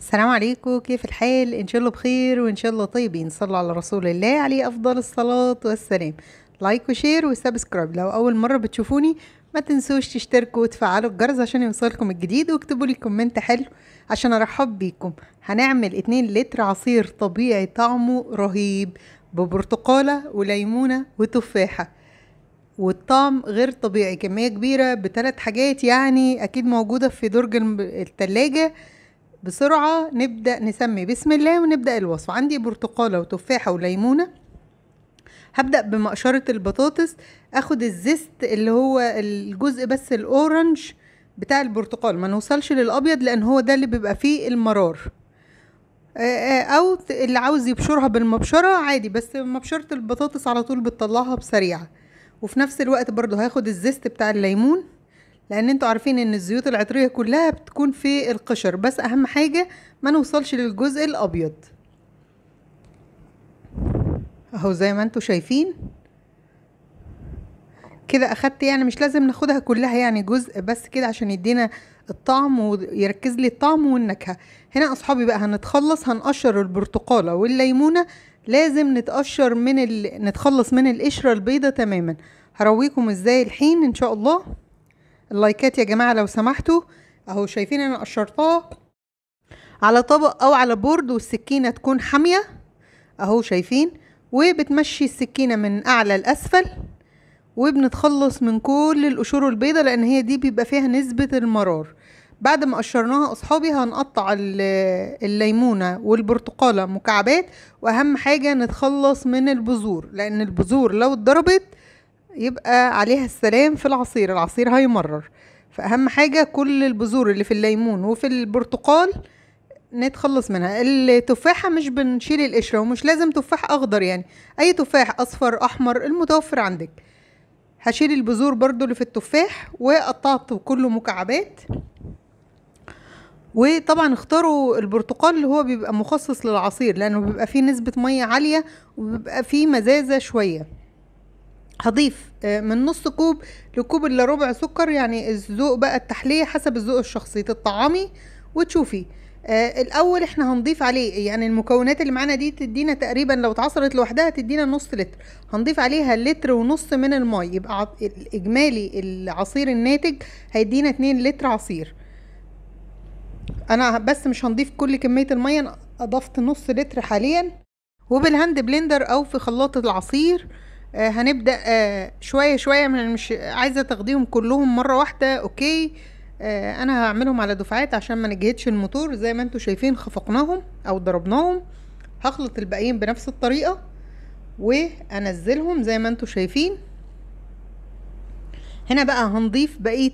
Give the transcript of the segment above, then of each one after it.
السلام عليكم كيف الحال ان شاء الله بخير وان شاء الله طيبين صلوا على رسول الله عليه افضل الصلاه والسلام لايك وشير وسبسكرايب لو اول مره بتشوفوني ما تنسوش تشتركوا وتفعلوا الجرس عشان يوصلكم الجديد واكتبوا لي كومنت حلو عشان ارحب بيكم هنعمل 2 لتر عصير طبيعي طعمه رهيب ببرتقاله وليمونه وتفاحه والطعم غير طبيعي كميه كبيره بثلاث حاجات يعني اكيد موجوده في درج التلاجة بسرعة نبدأ نسمي بسم الله ونبدأ الوصفة عندي برتقالة وتفاحة وليمونة هبدأ بمقشرة البطاطس اخد الزيست اللي هو الجزء بس الاورنج بتاع البرتقال ما نوصلش للابيض لان هو ده اللي بيبقى فيه المرار او اللي عاوز يبشرها بالمبشرة عادي بس مبشرة البطاطس على طول بتطلعها بسريعة وفي نفس الوقت برضو هاخد الزيست بتاع الليمون لان انتوا عارفين ان الزيوت العطريه كلها بتكون في القشر بس اهم حاجه ما نوصلش للجزء الابيض اهو زي ما انتوا شايفين كده اخدت يعني مش لازم ناخدها كلها يعني جزء بس كده عشان يدينا الطعم ويركز لي الطعم والنكهه هنا اصحابي بقى هنتخلص هنقشر البرتقاله والليمونه لازم نتقشر من ال... نتخلص من القشره البيضه تماما هرويكم ازاي الحين ان شاء الله اللايكات يا جماعه لو سمحتوا اهو شايفين انا قشرتها على طبق او على بورد والسكينه تكون حاميه اهو شايفين وبتمشي السكينه من اعلى لاسفل وبنتخلص من كل القشور البيضه لان هي دي بيبقى فيها نسبه المرار بعد ما قشرناها اصحابي هنقطع الليمونه والبرتقاله مكعبات واهم حاجه نتخلص من البذور لان البذور لو اتضربت يبقى عليها السلام في العصير العصير هيمرر فأهم حاجة كل البذور اللي في الليمون وفي البرتقال نتخلص منها التفاحة مش بنشيل القشرة ومش لازم تفاح أخضر يعني أي تفاح أصفر أحمر المتوفر عندك هشيل البذور برضو اللي في التفاح وقطعته كله مكعبات وطبعا اختاروا البرتقال اللي هو بيبقى مخصص للعصير لأنه بيبقى فيه نسبة مية عالية وبيبقى فيه مزازة شوية هضيف آه، من نص كوب لكوب الا ربع سكر يعني الذوق بقى التحليه حسب الذوق الشخصي تطعمي وتشوفي آه، الاول احنا هنضيف عليه يعني المكونات اللي معانا دي تدينا تقريبا لو اتعصرت لوحدها تدينا نص لتر هنضيف عليها لتر ونص من المي يبقى اجمالي العصير الناتج هيدينا اتنين لتر عصير انا بس مش هنضيف كل كميه الميه اضفت نص لتر حاليا وبالهاند بلندر او في خلاط العصير آه، هنبدا آه، شويه شويه من مش عايزه تاخديهم كلهم مره واحده اوكي آه، انا هعملهم على دفعات عشان ما نجهدش الموتور زي ما انتم شايفين خفقناهم او ضربناهم هخلط الباقيين بنفس الطريقه وانزلهم زي ما انتم شايفين هنا بقى هنضيف بقيه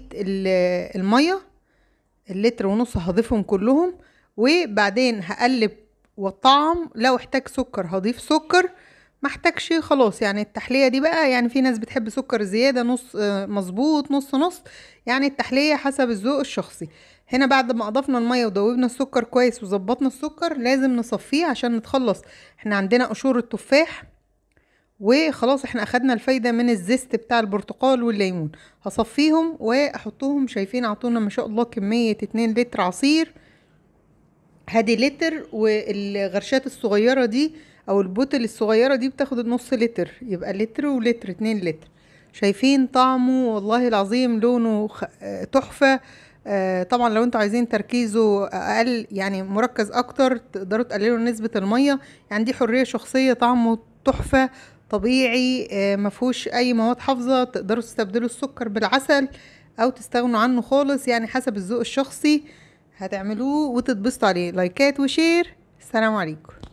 الميه اللتر ونص هضيفهم كلهم وبعدين هقلب وطعم لو احتاج سكر هضيف سكر محتاجش خلاص يعني التحليه دي بقى يعني في ناس بتحب سكر زياده نص آه، مظبوط نص نص يعني التحليه حسب الذوق الشخصي هنا بعد ما اضفنا الميه ودوبنا السكر كويس وظبطنا السكر لازم نصفيه عشان نتخلص احنا عندنا قشور التفاح وخلاص احنا اخدنا الفايده من الزيست بتاع البرتقال والليمون هصفيهم واحطهم شايفين عطونا ما شاء الله كميه 2 لتر عصير هادي لتر والغرشات الصغيرة دي او البوتل الصغيرة دي بتاخد النص لتر يبقى لتر ولتر اتنين لتر شايفين طعمه والله العظيم لونه تحفة آه طبعا لو انتوا عايزين تركيزه اقل يعني مركز اكتر تقدروا تقللوا نسبة المية يعني دي حرية شخصية طعمه تحفة طبيعي آه مفهوش اي مواد حافظة تقدروا تستبدلوا السكر بالعسل او تستغنوا عنه خالص يعني حسب الذوق الشخصي هتعملوه وتتبسطوا عليه لايكات وشير السلام عليكم